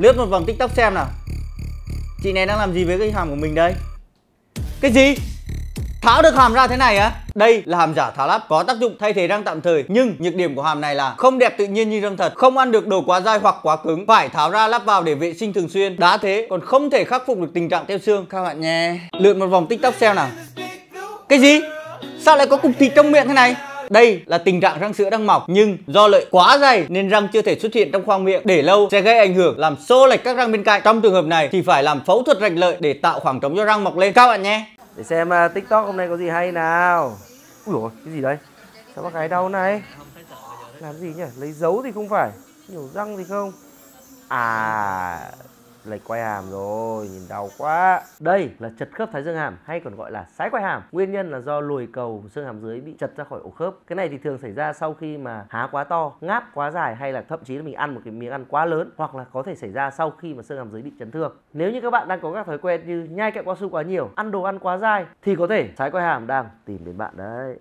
Lướt một vòng tiktok xem nào Chị này đang làm gì với cái hàm của mình đây Cái gì Tháo được hàm ra thế này á Đây là hàm giả tháo lắp có tác dụng thay thế răng tạm thời Nhưng nhược điểm của hàm này là không đẹp tự nhiên như răng thật Không ăn được đồ quá dai hoặc quá cứng Phải tháo ra lắp vào để vệ sinh thường xuyên Đã thế còn không thể khắc phục được tình trạng teo xương Các bạn nhé Lượn một vòng tiktok xem nào Cái gì Sao lại có cục thịt trong miệng thế này đây là tình trạng răng sữa đang mọc nhưng do lợi quá dày nên răng chưa thể xuất hiện trong khoang miệng để lâu sẽ gây ảnh hưởng làm xô lệch các răng bên cạnh. Trong trường hợp này thì phải làm phẫu thuật rạch lợi để tạo khoảng trống cho răng mọc lên các bạn nhé. Để xem uh, TikTok hôm nay có gì hay nào. Ui dồi, cái gì đây? Sao bác gái đau này? Làm gì nhỉ? Lấy dấu thì không phải. Nhổ răng thì không. À, lệch quai hàm rồi nhìn đau quá đây là chật khớp thái dương hàm hay còn gọi là sái quai hàm nguyên nhân là do lồi cầu xương hàm dưới bị chật ra khỏi ổ khớp cái này thì thường xảy ra sau khi mà há quá to ngáp quá dài hay là thậm chí là mình ăn một cái miếng ăn quá lớn hoặc là có thể xảy ra sau khi mà xương hàm dưới bị chấn thương nếu như các bạn đang có các thói quen như nhai kẹo cao su quá nhiều ăn đồ ăn quá dai thì có thể sái quai hàm đang tìm đến bạn đấy